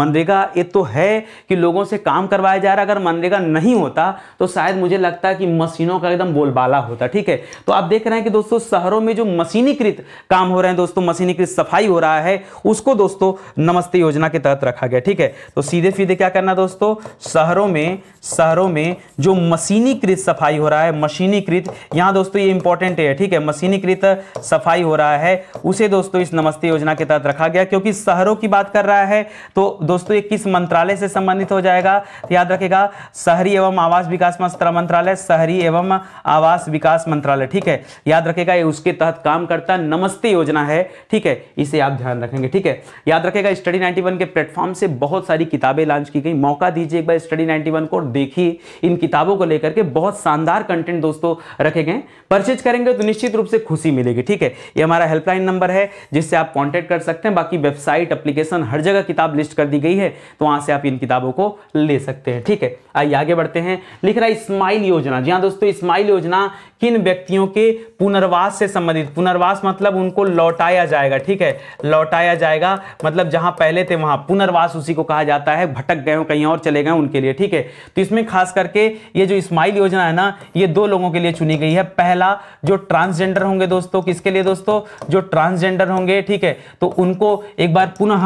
मनरेगा ये तो है कि लोगों से काम करवाया जा रहा है अगर मनरेगा नहीं होता तो शायद मुझे लगता है कि मशीनों का एकदम बोलबाला होता ठीक है तो आप देख रहे हैं कि दोस्तों शहरों में जो मशीनीकृत काम हो रहे हैं दोस्तों मशीनी की सफाई हो रहा है उसको दोस्तों नमस्ते योजना के तहत रखा गया ठीक है तो सीधे सीधे क्या करना दोस्तों शहरों में शहरों में जो मशीनीकृत सफाई हो रहा है मशीनीकृत यहाँ दोस्तों ये इंपॉर्टेंट है ठीक है मशीनीकृत सफाई हो रहा है उसे दोस्तों इस नमस्ते योजना के तहत रखा गया क्योंकि शहरों की बात कर रहा है तो दोस्तों ये किस मंत्रालय से संबंधित हो जाएगा तो याद रखेगा शहरी एवं आवास विकास मंत्रालय शहरी एवं आवास विकास मंत्रालय ठीक है याद रखेगा ये उसके तहत काम करता नमस्ते योजना है ठीक है इसे आप ध्यान रखेंगे ठीक है याद रखेगा स्टडी 91 के प्लेटफॉर्म से बहुत सारी किताबें लॉन्च की गई मौका दीजिए एक बार स्टडी 91 को देखिए इन किताबों को लेकर के बहुत शानदार कंटेंट दोस्तों रखे गए परचेज करेंगे तो निश्चित रूप से खुशी मिलेगी ठीक है ये हमारा हेल्पलाइन नंबर है जिससे आप कॉन्टेक्ट कर सकते हैं बाकी वेबसाइट अप्लीकेशन हर जगह किताब लिस्ट कर दी गई है तो वहां से आप इन किताबों को ले सकते हैं ठीक है आइए आगे बढ़ते हैं लिख रहा है स्माइल योजना जी हाँ दोस्तों स्माइल योजना किन व्यक्तियों के पुनर्वास से संबंधित पुनर्वास मतलब उनको लौट लौटाया जाएगा ठीक है लौटाया जाएगा मतलब जहां पहले थे वहां पुनर्वास उसी को कहा जाता है भटक गए हो कहीं और चले गए उनके लिए ठीक है तो इसमें खास करके ये जो स्माइल योजना है ना ये दो लोगों के लिए चुनी गई है पहला जो ट्रांसजेंडर होंगे दोस्तों किसके लिए दोस्तों जो ट्रांसजेंडर होंगे ठीक है तो उनको एक बार पुनः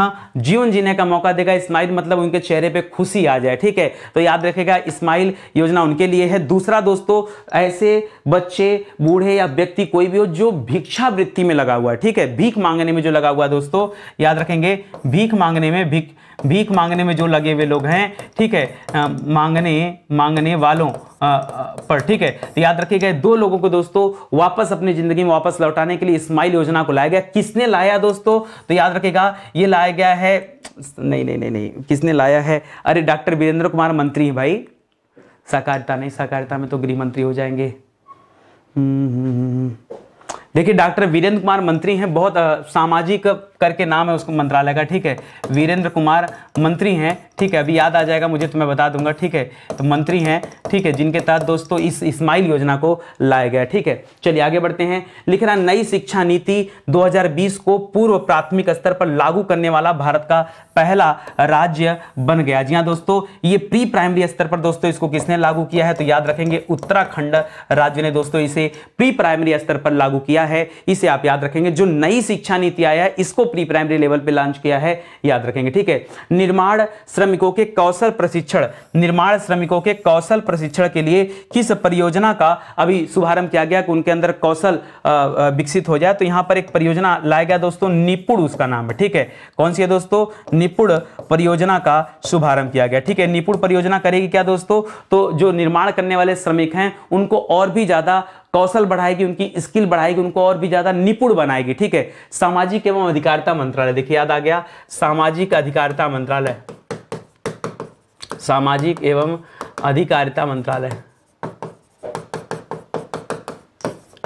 जीवन जीने का मौका देगा स्माइल मतलब उनके चेहरे पर खुशी आ जाए ठीक है तो याद रखेगा स्माइल योजना उनके लिए है दूसरा दोस्तों ऐसे बच्चे बूढ़े या व्यक्ति कोई भी हो जो भिक्षावृत्ति में लगा हुआ है ठीक है है भीख मांगने में जो लगा हुआ है दोस्तों याद रखेंगे भीख मांगने में भीख भीख मांगने में जो लगे हुए लोग हैं ठीक है आ, मांगने मांगने वालों आ, पर ठीक है तो याद रखिएगा दो लोगों को दोस्तों वापस अपनी जिंदगी में वापस लौटाने के लिए स्माइल योजना को लाया गया किसने लाया दोस्तों तो याद रखिएगा ये लाया गया है नहीं नहीं नहीं नहीं किसने लाया है अरे डॉक्टर वीरेंद्र कुमार मंत्री है भाई सहकारिता नहीं सहकारिता में तो गृह मंत्री हो जाएंगे हम्म, हम्म, हम्म, हम्म। देखिए डॉक्टर वीरेंद्र कुमार मंत्री हैं बहुत सामाजिक करके नाम है उसको मंत्रालय का ठीक है वीरेंद्र कुमार मंत्री हैं ठीक है अभी याद आ जाएगा मुझे तो मैं बता दूंगा ठीक है तो मंत्री हैं ठीक है जिनके तहत दोस्तों इस स्माइल योजना को लाया गया ठीक है चलिए आगे बढ़ते हैं लिख रहा नई शिक्षा नीति 2020 को पूर्व प्राथमिक स्तर पर लागू करने वाला भारत का पहला राज्य बन गया जी हाँ दोस्तों ये प्री प्राइमरी स्तर पर दोस्तों इसको किसने लागू किया है तो याद रखेंगे उत्तराखंड राज्य ने दोस्तों इसे प्री प्राइमरी स्तर पर लागू किया है इसे आप याद रखेंगे जो नई शिक्षा नीति आया है इसको प्री प्राइमरी लेवल पे लॉन्च किया है याद रखेंगे ठीक है निर्माण श्रमिकों के कौशल प्रशिक्षण निर्माण श्रमिकों के कौशल प्रशिक्षण के लिए किस परियोजना का अभी शुभारंभ किया गया कि उनके अंदर कौशल विकसित हो जाए तो यहां पर एक परियोजना लाया गया दोस्तों निपुण उसका नाम है ठीक है कौन सी है दोस्तों निपुण परियोजना का शुभारंभ किया गया ठीक है निपुण परियोजना करेगी क्या दोस्तों तो जो निर्माण करने वाले श्रमिक हैं उनको और भी ज़्यादा कौशल बढ़ाएगी उनकी स्किल बढ़ाएगी उनको और भी ज़्यादा निपुण बनाएगी ठीक है सामाजिक एवं अधिकारिता मंत्रालय देखिए याद आ गया सामाजिक अधिकारिता मंत्रालय सामाजिक एवं अधिकारिता मंत्रालय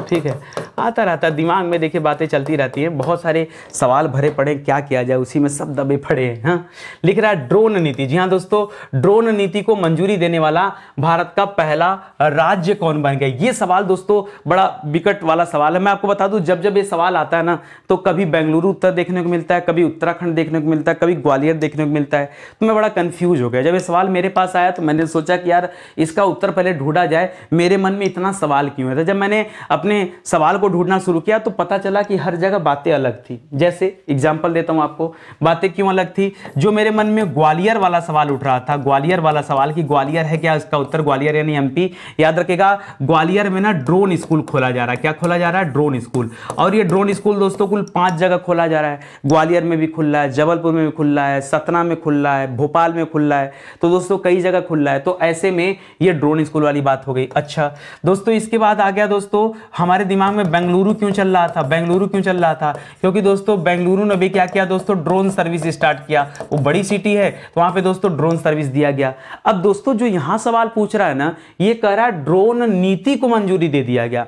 ठीक है आता रहता है दिमाग में देखिए बातें चलती रहती हैं बहुत सारे सवाल भरे पड़े क्या किया जाए उसी में सब दबे पड़े हैं हाँ लिख रहा है ड्रोन नीति जी हाँ दोस्तों ड्रोन नीति को मंजूरी देने वाला भारत का पहला राज्य कौन बन गया ये सवाल दोस्तों बड़ा विकट वाला सवाल है मैं आपको बता दूँ जब जब ये सवाल आता है ना तो कभी बेंगलुरु उत्तर देखने को मिलता है कभी उत्तराखंड देखने को मिलता है कभी ग्वालियर देखने को मिलता है तो मैं बड़ा कन्फ्यूज हो गया जब ये सवाल मेरे पास आया तो मैंने सोचा कि यार इसका उत्तर पहले ढूंढा जाए मेरे मन में इतना सवाल क्यों है तो जब मैंने अपने सवाल को ढूंढना शुरू किया तो पता चला कि हर जगह बातें अलग थी जैसे एग्जाम्पल देता हूँ आपको बातें क्यों अलग थी जो मेरे मन में ग्वालियर वाला सवाल उठ रहा था ग्वालियर वाला सवाल कि ग्वालियर है क्या इसका उत्तर ग्वालियर यानी एमपी याद रखेगा ग्वालियर में ना ड्रोन स्कूल खोला जा रहा है क्या खोला जा रहा है ड्रोन स्कूल और ये ड्रोन स्कूल दोस्तों कुल पाँच जगह खोला जा रहा है ग्वालियर में भी खुल रहा है जबलपुर में भी खुल रहा है सतना में खुल रहा है भोपाल में खुल रहा है तो दोस्तों कई जगह खुल रहा है तो ऐसे में ये ड्रोन स्कूल वाली बात हो गई अच्छा दोस्तों इसके बाद आ गया दोस्तों हमारे दिमाग में बेंगलुरु क्यों चल रहा था बेंगलुरु क्यों चल रहा था क्योंकि दोस्तों बेंगलुरु ने अभी क्या किया दोस्तों ड्रोन सर्विस स्टार्ट किया वो बड़ी सिटी है तो वहां पे दोस्तों ड्रोन सर्विस दिया गया अब दोस्तों जो यहां सवाल पूछ रहा है ना ये कह रहा ड्रोन नीति को मंजूरी दे दिया गया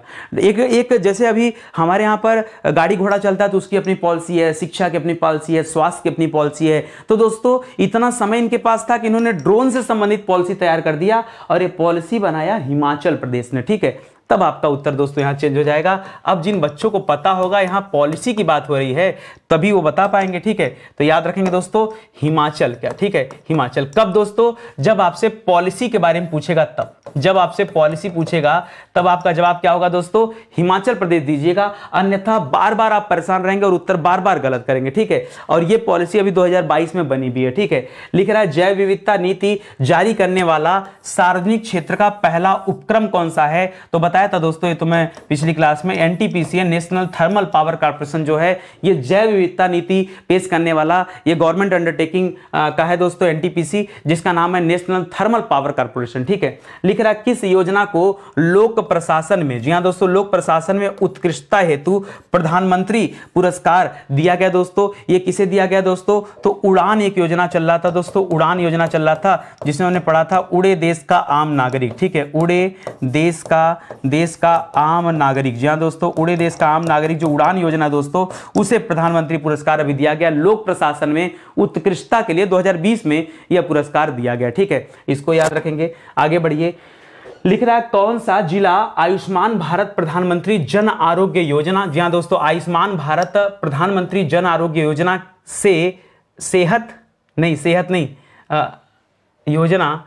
एक एक जैसे अभी हमारे यहाँ पर गाड़ी घोड़ा चलता है तो उसकी अपनी पॉलिसी है शिक्षा की अपनी पॉलिसी है स्वास्थ्य की अपनी पॉलिसी है तो दोस्तों इतना समय इनके पास था कि इन्होंने ड्रोन से संबंधित पॉलिसी तैयार कर दिया और ये पॉलिसी बनाया हिमाचल प्रदेश ने ठीक है तब आपका उत्तर दोस्तों यहाँ चेंज हो जाएगा अब जिन बच्चों को पता होगा यहाँ पॉलिसी की बात हो रही है तभी वो बता पाएंगे ठीक है तो याद रखेंगे दोस्तों हिमाचल क्या ठीक है हिमाचल कब दोस्तों जब आपसे पॉलिसी के बारे में पूछेगा तब जब आपसे पॉलिसी पूछेगा तब आपका जवाब क्या होगा दोस्तों हिमाचल प्रदेश दीजिएगा अन्यथा बार बार आप परेशान रहेंगे और उत्तर बार बार गलत करेंगे ठीक है और यह पॉलिसी अभी 2022 में बनी भी है ठीक है लिख रहा है जैव विविधता नीति जारी करने वाला सार्वजनिक क्षेत्र का पहला उपक्रम कौन सा है तो बताया था दोस्तों ये तो मैं पिछली क्लास में NTPC national thermal power corporation जो है ये जैव विविधता नीति पेश करने वाला ये गवर्नमेंट अंडरटेकिंग का है दोस्तों एनटीपीसी जिसका नाम है नेशनल थर्मल पावर कॉर्पोरेशन ठीक है लिख रहा किस योजना को लोक प्रशासन में जी हाँ दोस्तों लोक प्रशासन में उत्कृष्टता हेतु प्रधानमंत्री पुरस्कार दिया गया दोस्तों ये किसे दिया गया दोस्तों तो उड़ान एक योजना चल रहा था दोस्तों उड़ान योजना चल रहा था जिसमें उन्होंने पढ़ा था उड़े देश का आम नागरिक ठीक है उड़े देश का देश का आम नागरिक जी हाँ दोस्तों उड़े देश का आम नागरिक जो उड़ान योजना दोस्तों उसे प्रधानमंत्री पुरस्कार अभी दिया गया लोक प्रशासन में उत्कृष्टता के लिए दो में यह पुरस्कार दिया गया ठीक है इसको याद रखेंगे आगे बढ़िए लिख रहा है कौन सा जिला आयुष्मान भारत प्रधानमंत्री जन आरोग्य योजना जी हाँ दोस्तों आयुष्मान भारत प्रधानमंत्री जन आरोग्य योजना से सेहत नहीं सेहत नहीं आ, योजना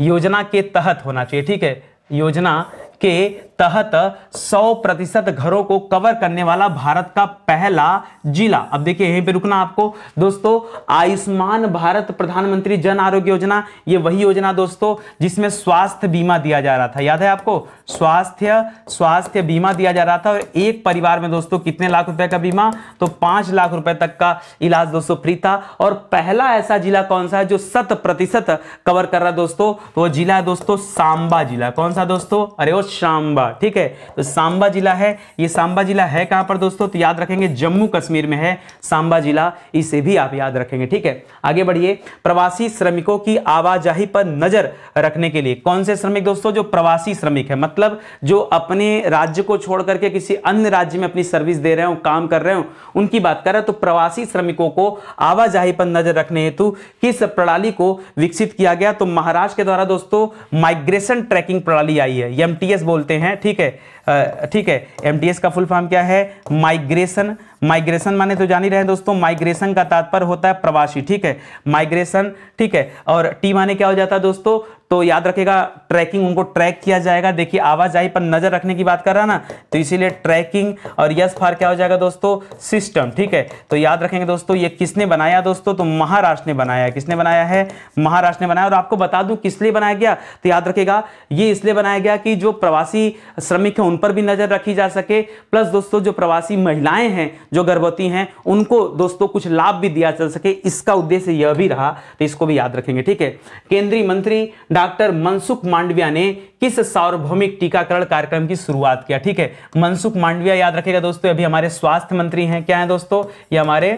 योजना के तहत होना चाहिए ठीक है योजना के तहत 100 प्रतिशत घरों को कवर करने वाला भारत का पहला जिला अब देखिए यहीं पे रुकना आपको दोस्तों आयुष्मान भारत प्रधानमंत्री जन आरोग्य योजना ये वही योजना दोस्तों जिसमें स्वास्थ्य बीमा दिया जा रहा था याद है आपको स्वास्थ्य स्वास्थ्य बीमा दिया जा रहा था और एक परिवार में दोस्तों कितने लाख रुपए का बीमा तो पांच लाख रुपए तक का इलाज दोस्तों फ्री था और पहला ऐसा जिला कौन सा है जो शत प्रतिशत कवर कर रहा दोस्तों तो वो जिला है दोस्तों सांबा जिला कौन सा दोस्तों अरे वो सांबा सांबा ठीक है तो सांबा जिला है ये सांबा जिला है कहां पर दोस्तों तो याद रखेंगे जम्मू कश्मीर में है सांबा जिला इसे भी आप याद रखेंगे ठीक है आगे बढ़िए प्रवासी श्रमिकों की आवाजाही पर नजर रखने के लिए कौन से श्रमिक दोस्तों जो प्रवासी श्रमिक है मतलब जो अपने राज्य को छोड़ करके किसी अन्य राज्य में अपनी सर्विस दे रहे हो काम कर रहे हो उनकी बात कर रहे तो प्रवासी श्रमिकों को आवाजाही पर नजर रखने हेतु किस प्रणाली को विकसित किया गया तो महाराष्ट्र के द्वारा दोस्तों माइग्रेशन ट्रैकिंग प्रणाली आई है एमटीएस बोलते हैं ठीक है ठीक है एम का फुल फॉर्म क्या है माइग्रेशन माइग्रेशन माने तो जान ही रहे दोस्तों माइग्रेशन का तात्पर्य होता है प्रवासी ठीक है माइग्रेशन ठीक है और टी माने क्या हो जाता है दोस्तों तो याद रखेगा ट्रैकिंग उनको ट्रैक किया जाएगा देखिए आवाजाही पर नजर रखने की बात कर रहा ना तो इसीलिए ट्रैकिंग और यस फार क्या हो जाएगा दोस्तों सिस्टम ठीक है तो याद रखेंगे दोस्तों ये किसने बनाया दोस्तों तो महाराष्ट्र ने बनाया किसने बनाया है महाराष्ट्र ने बनाया और आपको बता दूं किस लिए बनाया गया तो याद रखेगा ये इसलिए बनाया गया कि जो प्रवासी श्रमिक है उन पर भी नजर रखी जा सके प्लस दोस्तों जो प्रवासी महिलाएं हैं जो गर्भवती हैं उनको दोस्तों कुछ लाभ भी दिया जा सके इसका उद्देश्य यह भी रहा तो इसको भी याद रखेंगे ठीक है केंद्रीय मंत्री डॉक्टर मनसुख मांडविया ने किस सार्वभौमिक टीकाकरण कार्यक्रम की शुरुआत किया ठीक है मनसुख मांडविया याद रखेगा दोस्तों अभी हमारे स्वास्थ्य मंत्री हैं क्या है दोस्तों ये हमारे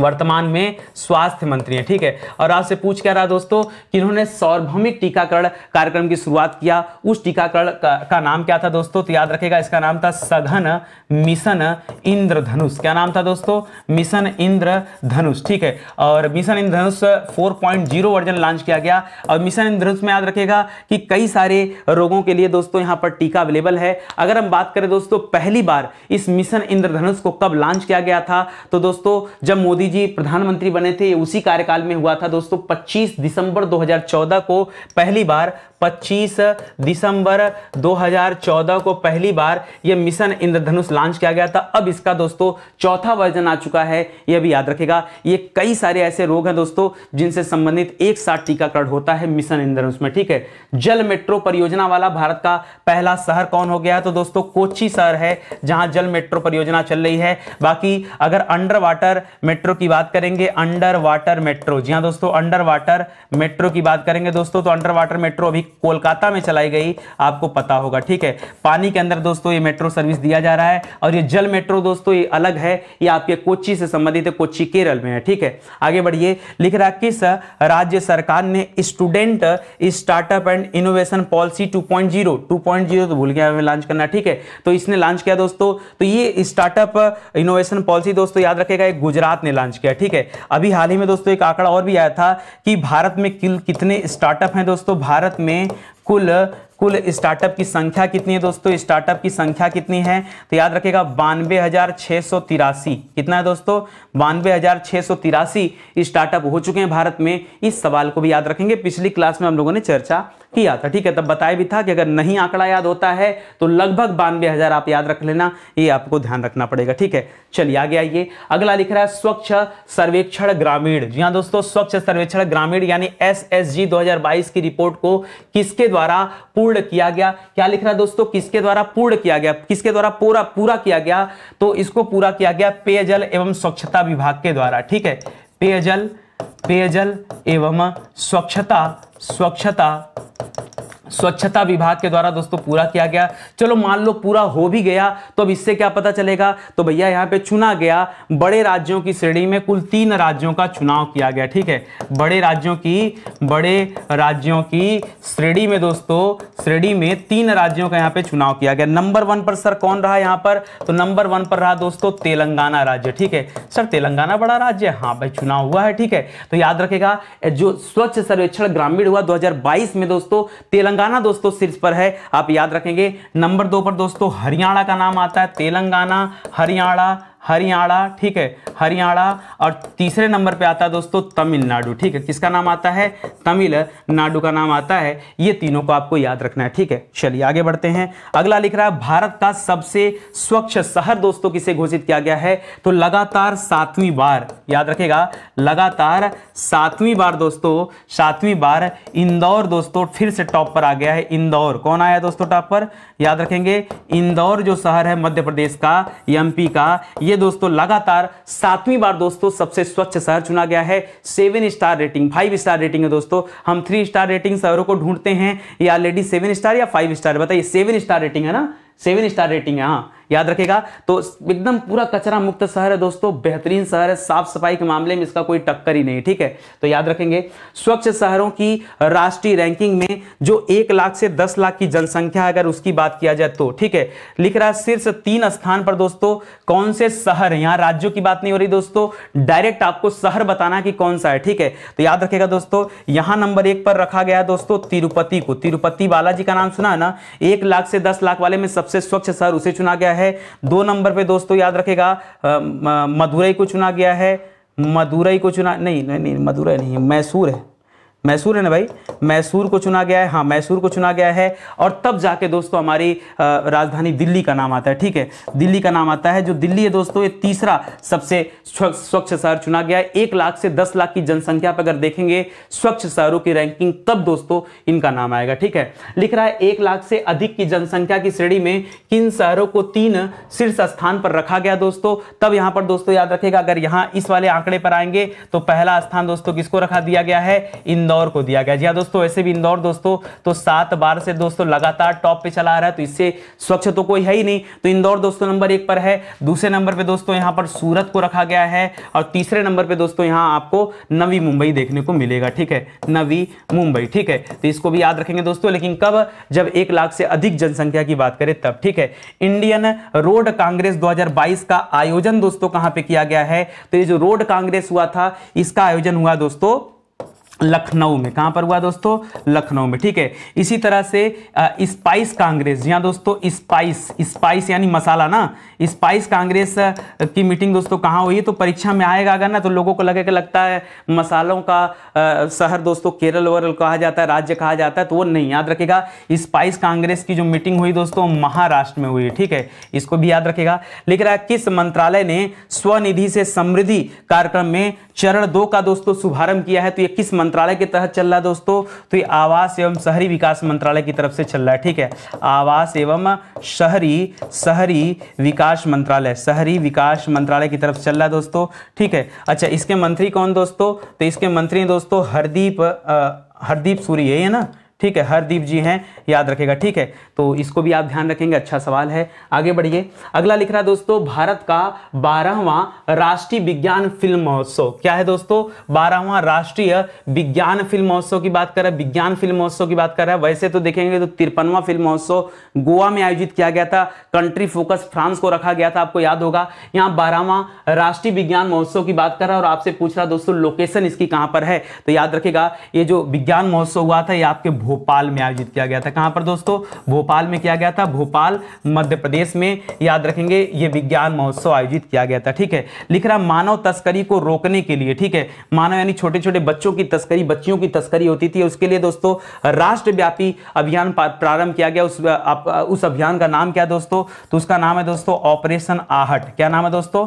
वर्तमान में स्वास्थ्य मंत्री हैं ठीक है और आपसे पूछ क्या रहा दोस्तों कि इन्होंने सार्वभौमिक टीकाकरण कार्यक्रम की शुरुआत किया उस टीकाकरण का, का नाम क्या था दोस्तों तो याद रखेगा इसका नाम था सघन मिशन इंद्रधनुष क्या नाम था दोस्तों मिशन इंद्रधनुष ठीक है और mission Indradhanush zero version launch किया गया और मिशन इंद्रधनुष में याद रखेगा कि कई सारे रोगों के लिए दोस्तों यहाँ पर टीका अवेलेबल है अगर हम बात करें दोस्तों पहली बार इस मिशन इंद्रधनुष को कब लॉन्च किया गया था तो दोस्तों जब मोदी मोदी जी प्रधानमंत्री बने थे उसी कार्यकाल में हुआ था दोस्तों 25 दिसंबर 2014 को पहली बार 25 दिसंबर 2014 को पहली बार यह मिशन इंद्रधनुष लॉन्च किया गया था अब इसका दोस्तों चौथा वर्जन आ चुका है यह भी याद रखेगा ये कई सारे ऐसे रोग हैं दोस्तों जिनसे संबंधित एक साथ टीकाकरण होता है मिशन इंद्रधनुष में ठीक है जल मेट्रो परियोजना वाला भारत का पहला शहर कौन हो गया तो दोस्तों कोची शहर है जहां जल मेट्रो परियोजना चल रही है बाकी अगर अंडर वाटर मेट्रो मेट्रो की बात करेंगे अंडर वाटर मेट्रो जी हाँ दोस्तों अंडर वाटर मेट्रो की बात करेंगे दोस्तों तो अंडर वाटर मेट्रो अभी कोलकाता में चलाई गई आपको पता होगा ठीक है पानी के अंदर दोस्तों ये मेट्रो सर्विस दिया जा रहा है और ये जल मेट्रो दोस्तों ये अलग है ये आपके कोची से संबंधित है कोची केरल में है ठीक है आगे बढ़िए लिख रहा किस राज्य सरकार ने student startup and innovation policy two point तो भूल गया हमें लॉन्च करना ठीक है तो इसने लॉन्च किया दोस्तों तो ये स्टार्टअप इनोवेशन पॉलिसी दोस्तों याद रखेगा गुजरात ने लॉन्च लॉन्च किया ठीक है अभी हाल ही में दोस्तों एक आंकड़ा और भी आया था कि भारत में कितने स्टार्टअप हैं दोस्तों भारत में कुल कुल स्टार्टअप की संख्या कितनी है दोस्तों स्टार्टअप की संख्या कितनी है तो याद रखेगा बानवे हजार छः सौ तिरासी कितना है दोस्तों बानवे हजार छः सौ तिरासी स्टार्टअप हो चुके हैं भारत में इस सवाल को भी याद रखेंगे पिछली क्लास में हम लोगों ने चर्चा किया था ठीक है तब बताया भी था कि अगर नहीं आंकड़ा याद होता है तो लगभग बानवे हजार आप याद रख लेना ये आपको ध्यान रखना पड़ेगा ठीक है चलिए आगे आइए अगला लिख रहा है स्वच्छ सर्वेक्षण ग्रामीण जी हाँ दोस्तों स्वच्छ सर्वेक्षण ग्रामीण यानी एस एस की रिपोर्ट को किसके द्वारा पूर्ण पूर्ण किया गया क्या लिख रहा है दोस्तों किसके द्वारा पूर्ण किया गया किसके द्वारा पूरा पूरा किया गया तो इसको पूरा किया गया पेयजल एवं स्वच्छता विभाग के द्वारा ठीक है पेयजल पेयजल एवं स्वच्छता स्वच्छता स्वच्छता विभाग के द्वारा दोस्तों पूरा किया गया चलो मान लो पूरा हो भी गया तो अब इससे क्या पता चलेगा तो भैया यहाँ पे चुना गया बड़े राज्यों की श्रेणी में कुल तीन राज्यों का चुनाव किया गया ठीक है बड़े राज्यों की बड़े राज्यों की श्रेणी में दोस्तों श्रेणी में तीन राज्यों का यहाँ पे चुनाव किया गया नंबर वन पर सर कौन रहा यहाँ पर तो नंबर वन पर रहा दोस्तों तेलंगाना राज्य ठीक है सर तेलंगाना बड़ा राज्य है हाँ भाई चुनाव हुआ है ठीक है तो याद रखेगा जो स्वच्छ सर्वेक्षण ग्रामीण हुआ दो में दोस्तों तेलंगाना तेलंगाना दोस्तों शीर्ष पर है आप याद रखेंगे नंबर दो पर दोस्तों हरियाणा का नाम आता है तेलंगाना हरियाणा हरियाणा ठीक है हरियाणा और तीसरे नंबर पे आता है दोस्तों तमिलनाडु ठीक है किसका नाम आता है तमिलनाडु का नाम आता है ये तीनों को आपको याद रखना है ठीक है चलिए आगे बढ़ते हैं अगला लिख रहा है भारत का सबसे स्वच्छ शहर दोस्तों किसे घोषित किया गया है तो लगातार सातवीं बार याद रखेगा लगातार सातवीं बार दोस्तों सातवीं बार इंदौर दोस्तों फिर से टॉप पर आ गया है इंदौर कौन आया दोस्तों टॉप पर याद रखेंगे इंदौर जो शहर है मध्य प्रदेश का एम का ये ये दोस्तों लगातार सातवीं बार दोस्तों सबसे स्वच्छ शहर चुना गया है seven star rating five star rating है दोस्तों हम थ्री स्टार रेटिंग शहरों को ढूंढते हैं या ऑलरेडी सेवन स्टार या फाइव स्टार बताइए सेवन स्टार रेटिंग है ना सेवन स्टार रेटिंग है हाँ याद रखेगा तो एकदम पूरा कचरा मुक्त शहर है दोस्तों बेहतरीन शहर है साफ सफाई के मामले में इसका कोई टक्कर ही नहीं ठीक है तो याद रखेंगे स्वच्छ शहरों की राष्ट्रीय रैंकिंग में जो एक लाख से दस लाख की जनसंख्या अगर उसकी बात किया जाए तो ठीक है लिख रहा है शीर्ष तीन स्थान पर दोस्तों कौन से शहर यहां राज्यों की बात नहीं हो रही दोस्तों डायरेक्ट आपको शहर बताना कि कौन सा है ठीक है तो याद रखेगा दोस्तों यहां नंबर एक पर रखा गया दोस्तों तिरुपति को तिरुपति बालाजी का नाम सुना है ना एक लाख से दस लाख वाले में सबसे स्वच्छ शहर उसे चुना गया है है दो नंबर पे दोस्तों याद रखेगा मदुरई को चुना गया है मदुरई को चुना नहीं नहीं, नहीं मदुरई नहीं मैसूर है मैसूर है ना भाई मैसूर को चुना गया है हाँ मैसूर को चुना गया है और तब जाके दोस्तों हमारी राजधानी दिल्ली का नाम आता है ठीक है दिल्ली का नाम आता है जो दिल्ली है दोस्तों ये तीसरा सबसे स्वच्छ शहर चुना गया है एक लाख से दस लाख की जनसंख्या पर अगर देखेंगे स्वच्छ शहरों की रैंकिंग तब दोस्तों इनका नाम आएगा ठीक है लिख रहा है एक लाख से अधिक की जनसंख्या की श्रेणी में किन शहरों को तीन शीर्ष स्थान पर रखा गया दोस्तों तब यहां पर दोस्तों याद रखेगा अगर यहां इस वाले आंकड़े पर आएंगे तो पहला स्थान दोस्तों किसको रखा दिया गया है इंदौर इंदौर को दिया गया जी हाँ दोस्तों ऐसे भी इंदौर दोस्तों तो सात बार से दोस्तों लगातार टॉप पे चला आ रहा है तो इससे स्वच्छ तो कोई है ही नहीं तो इंदौर दोस्तों नंबर एक पर है दूसरे नंबर पर दोस्तों यहाँ पर सूरत को रखा गया है और तीसरे नंबर पर दोस्तों यहाँ आपको नवी मुंबई देखने को मिलेगा ठीक है नवी मुंबई ठीक है तो इसको भी याद रखेंगे दोस्तों लेकिन कब जब एक लाख से अधिक जनसंख्या की बात करें तब ठीक है इंडियन रोड कांग्रेस 2022 का आयोजन दोस्तों कहां पे किया गया है तो ये जो रोड कांग्रेस हुआ था इसका आयोजन हुआ दोस्तों लखनऊ में कहां पर हुआ दोस्तों लखनऊ में ठीक है इसी तरह से स्पाइस कांग्रेस जी हाँ दोस्तों स्पाइस स्पाइस यानी मसाला ना स्पाइस कांग्रेस की मीटिंग दोस्तों कहां हुई तो परीक्षा में आएगा अगर ना तो लोगों को लगेगा लगता है मसालों का शहर दोस्तों केरल वरल कहा जाता है राज्य कहा जाता है तो वो नहीं याद रखेगा स्पाइस कांग्रेस की जो मीटिंग हुई दोस्तों महाराष्ट्र में हुई ठीक है इसको भी याद रखेगा लिख रहा है किस मंत्रालय ने स्वनिधि से समृद्धि कार्यक्रम में चरण दो का दोस्तों शुभारंभ किया है तो ये किस मंत्रालय के तहत चल रहा है दोस्तों तो ये आवास एवं शहरी विकास मंत्रालय की तरफ से चल रहा है ठीक है आवास एवं शहरी शहरी विकास मंत्रालय शहरी विकास मंत्रालय की तरफ चल रहा है दोस्तों ठीक है अच्छा इसके मंत्री कौन दोस्तों तो इसके मंत्री दोस्तों हरदीप हरदीप सूरी है ना ठीक है हरदीप जी हैं याद रखेगा ठीक है तो इसको भी आप ध्यान रखेंगे अच्छा सवाल है आगे बढ़िए अगला लिख रहा दोस्तों भारत का बारहवा राष्ट्रीय विज्ञान फिल्म महोत्सव क्या है दोस्तों बारहवा राष्ट्रीय विज्ञान फिल्म महोत्सव की बात कर विज्ञान फिल्म महोत्सव की बात कर रहा है वैसे तो देखेंगे तो तिरपनवा फिल्म महोत्सव गोवा में आयोजित किया गया था कंट्री फोकस फ्रांस को रखा गया था आपको याद होगा यहाँ बारहवां राष्ट्रीय विज्ञान महोत्सव की बात कर रहा है और आपसे पूछ रहा दोस्तों लोकेशन इसकी कहां पर है तो याद रखेगा ये जो विज्ञान महोत्सव हुआ था ये आपके भोग भोपाल में आयोजित किया गया था कहां पर दोस्तों भोपाल में किया गया था भोपाल मध्य प्रदेश में याद रखेंगे ये विज्ञान महोत्सव आयोजित किया गया था ठीक है लिख रहा मानव तस्करी को रोकने के लिए ठीक है मानव यानी छोटे छोटे बच्चों की तस्करी बच्चियों की तस्करी होती थी उसके लिए दोस्तों राष्ट्रव्यापी अभियान प्रारंभ किया गया उस अभियान का नाम क्या दोस्तों तो उसका नाम है दोस्तों ऑपरेशन आहट क्या नाम है दोस्तों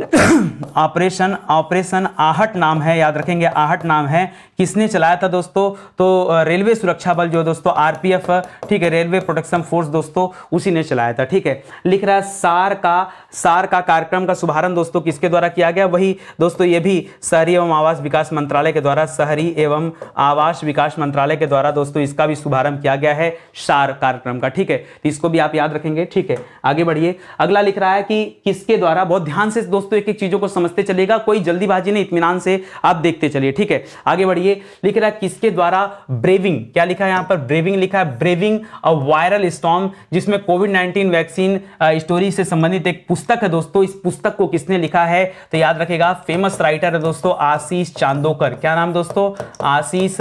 ऑपरेशन ऑपरेशन आहट नाम है याद रखेंगे आहट नाम है किसने चलाया था दोस्तों तो रेलवे सुरक्षा बल जो दोस्तों आरपीएफ ठीक है रेलवे प्रोटेक्शन फोर्स दोस्तों उसी ने चलाया था ठीक है लिख रहा है सार का सार का कार्यक्रम का शुभारंभ दोस्तों किसके द्वारा किया गया वही दोस्तों ये भी शहरी एवं आवास विकास मंत्रालय के द्वारा शहरी एवं आवास विकास मंत्रालय के द्वारा दोस्तों इसका भी शुभारंभ किया गया है सार कार्यक्रम का ठीक है तो इसको भी आप याद रखेंगे ठीक है आगे बढ़िए अगला लिख रहा है कि किसके द्वारा बहुत ध्यान से दोस्तों दोस्तों एक एक चीज़ों को समझते चलेगा कोई जल्दीबाजी नहीं इतमान से आप देखते चलिए ठीक है आगे बढ़िए लिख रहा है किसके द्वारा ब्रेविंग क्या लिखा है यहां पर ब्रेविंग लिखा है ब्रेविंग अ वायरल स्टॉम जिसमें कोविड नाइनटीन वैक्सीन स्टोरी से संबंधित एक पुस्तक है दोस्तों इस पुस्तक को किसने लिखा है तो याद रखेगा फेमस राइटर है दोस्तों आशीष चांदोकर क्या नाम दोस्तों आशीष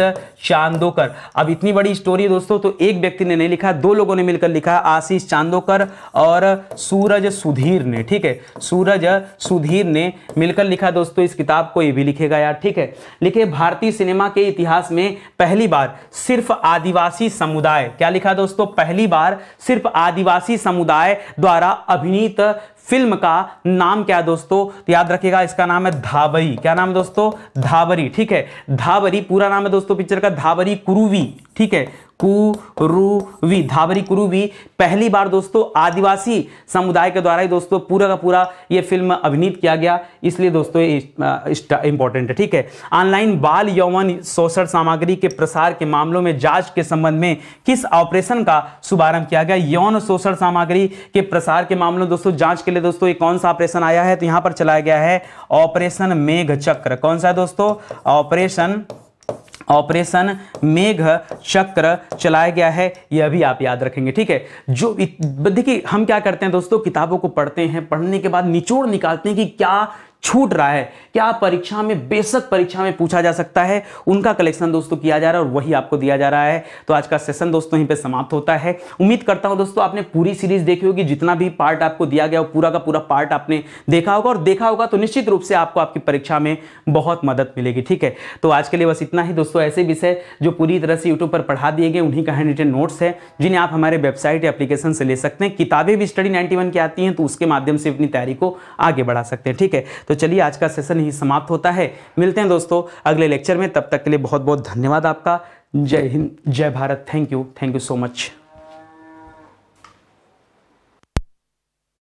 चांदोकर अब इतनी बड़ी स्टोरी है दोस्तों तो एक व्यक्ति ने नहीं लिखा दो लोगों ने मिलकर लिखा आशीष चांदोकर और सूरज सुधीर ने ठीक है सूरज सुधीर सुधीर ने मिलकर लिखा दोस्तों इस किताब को ये भी लिखेगा यार ठीक है लिखे भारतीय सिनेमा के इतिहास में पहली बार सिर्फ आदिवासी समुदाय क्या लिखा दोस्तों पहली बार सिर्फ आदिवासी समुदाय द्वारा अभिनीत फिल्म का नाम क्या दोस्तों तो याद रखिएगा इसका नाम है धाबरी क्या नाम दोस्तों धाबरी ठीक है धाबरी पूरा नाम है दोस्तों पिक्चर का धाबरी कुरुवी ठीक है कुरुवी धाबरी कुरुवी पहली बार दोस्तों आदिवासी समुदाय के द्वारा ही दोस्तों पूरा का पूरा ये फिल्म अभिनीत किया गया इसलिए दोस्तों इंपॉर्टेंट है ठीक है ऑनलाइन बाल यौवन शोषण सामग्री के प्रसार के मामलों में जांच के संबंध में किस ऑपरेशन का शुभारंभ किया गया यौन शोषण सामग्री के प्रसार के मामलों में दोस्तों जांच के लिए दोस्तों ये कौन सा ऑपरेशन आया है तो यहां पर चलाया गया है ऑपरेशन मेघ चक्र कौन सा है दोस्तों ऑपरेशन ऑपरेशन मेघ चक्र चलाया गया है यह भी आप याद रखेंगे ठीक है जो देखिए हम क्या करते हैं दोस्तों किताबों को पढ़ते हैं पढ़ने के बाद निचोड़ निकालते हैं कि क्या छूट रहा है क्या परीक्षा में बेशक परीक्षा में पूछा जा सकता है उनका कलेक्शन दोस्तों किया जा रहा है और वही आपको दिया जा रहा है तो आज का सेशन दोस्तों यहीं पे समाप्त होता है उम्मीद करता हूं दोस्तों आपने पूरी सीरीज देखी होगी जितना भी पार्ट आपको दिया गया पूरा का पूरा पार्ट आपने देखा होगा और देखा होगा तो निश्चित रूप से आपको आपकी परीक्षा में बहुत मदद मिलेगी ठीक है तो आज के लिए बस इतना ही दोस्तों ऐसे विषय जो पूरी तरह से यूट्यूब पर पढ़ा दिए गए उन्हीं का हैंड रिटेन नोट्स है जिन्हें आप हमारे वेबसाइट या एप्लीकेशन से ले सकते हैं किताबें भी स्टडी नाइन्टी की आती हैं तो उसके माध्यम से अपनी तैयारी को आगे बढ़ा सकते हैं ठीक है तो चलिए आज का सेशन ही समाप्त होता है मिलते हैं दोस्तों अगले लेक्चर में तब तक के लिए बहुत बहुत धन्यवाद आपका जय हिंद जय Bharat thank you thank you so much